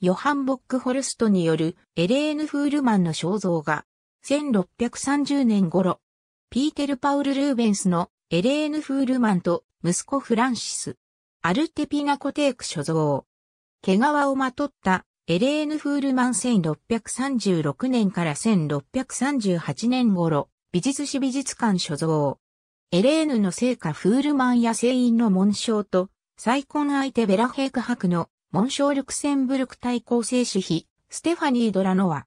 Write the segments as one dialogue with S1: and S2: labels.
S1: ヨハン・ボックホルストによるエレーヌ・フールマンの肖像画。1630年頃、ピーテル・パウル・ルーベンスのエレーヌ・フールマンと息子フランシス。アルテピナコテーク所蔵。毛皮をまとったエレーヌ・フールマン1636年から1638年頃、美術史美術館所蔵。エレーヌの聖家フールマンや聖院の紋章と、再婚相手ベラヘーク博のモンショールクセンブルク対抗聖主妃、ステファニー・ドラノワ。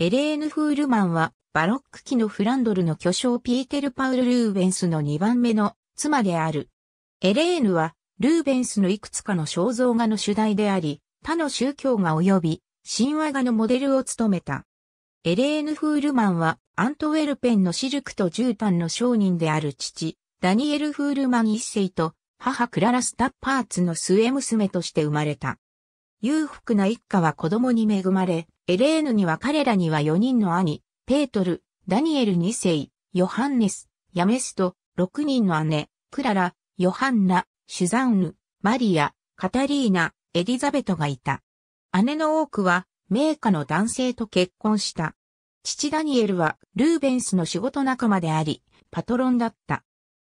S1: エレーヌ・フールマンは、バロック期のフランドルの巨匠ピーテル・パウル・ルーベンスの2番目の妻である。エレーヌは、ルーベンスのいくつかの肖像画の主題であり、他の宗教画及び神話画のモデルを務めた。エレーヌ・フールマンは、アントウェルペンのシルクと絨毯の商人である父、ダニエル・フールマン一世と、母クララス・タッパーツの末娘として生まれた。裕福な一家は子供に恵まれ、エレーヌには彼らには4人の兄、ペートル、ダニエル2世、ヨハンネス、ヤメスト、6人の姉、クララ、ヨハンナ、シュザンヌ、マリア、カタリーナ、エリザベトがいた。姉の多くは、名家の男性と結婚した。父ダニエルは、ルーベンスの仕事仲間であり、パトロンだった。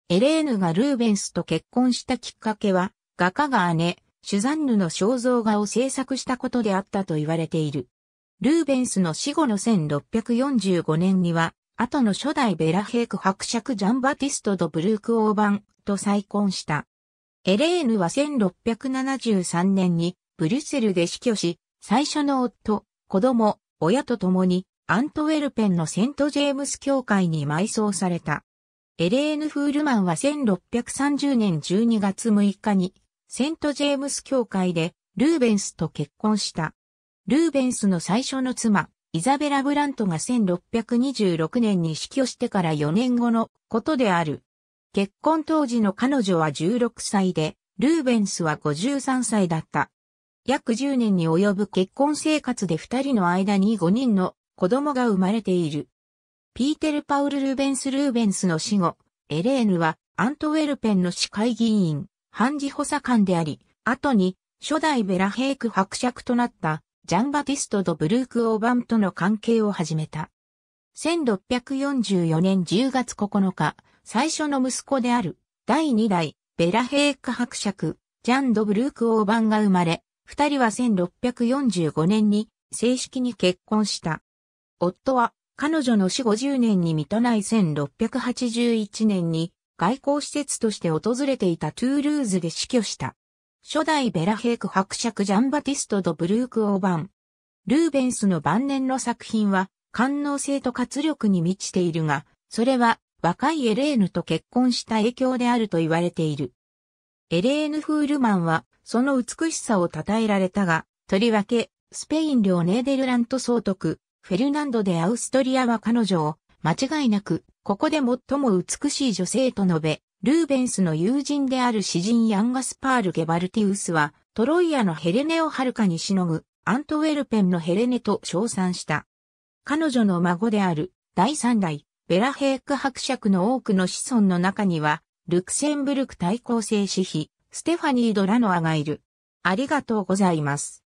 S1: エレーヌがルーベンスと結婚したきっかけは、画家が姉、シュザンヌの肖像画を制作したことであったと言われている。ルーベンスの死後の1645年には、後の初代ベラヘイク伯爵ジャンバティスト・ド・ブルーク・オーバンと再婚した。エレーヌは1673年にブリュッセルで死去し、最初の夫、子供、親と共にアントウェルペンのセント・ジェームス教会に埋葬された。エレーヌ・フールマンは1630年12月6日にセント・ジェームス教会でルーベンスと結婚した。ルーベンスの最初の妻、イザベラ・ブラントが1626年に死去してから4年後のことである。結婚当時の彼女は16歳で、ルーベンスは53歳だった。約10年に及ぶ結婚生活で2人の間に5人の子供が生まれている。ピーテル・パウル・ルーベンス・ルーベンスの死後、エレーヌはアントウェルペンの市会議員、判事補佐官であり、後に初代ベラヘイク伯爵となったジャンバティストとブルーク・オーバンとの関係を始めた。1644年10月9日、最初の息子である第2代ベラヘイク伯爵、ジャン・ド・ブルーク・オーバンが生まれ、二人は1645年に正式に結婚した。夫は彼女の死50年に見とない1681年に外交施設として訪れていたトゥールーズで死去した。初代ベラヘーク伯爵ジャンバティスト・ド・ブルーク・オーバン。ルーベンスの晩年の作品は、官能性と活力に満ちているが、それは若いエレーヌと結婚した影響であると言われている。エレーヌ・フールマンは、その美しさを称えられたが、とりわけ、スペイン領ネーデルラント総督、フェルナンド・でアウストリアは彼女を、間違いなくここで最も美しい女性と述べ、ルーベンスの友人である詩人ヤンガスパール・ゲバルティウスは、トロイアのヘレネを遥かにしのぐ、アントウェルペンのヘレネと称賛した。彼女の孫である、第三代、ベラヘーク伯爵の多くの子孫の中には、ルクセンブルク対抗性私妃、ステファニー・ドラノアがいる。ありがとうございます。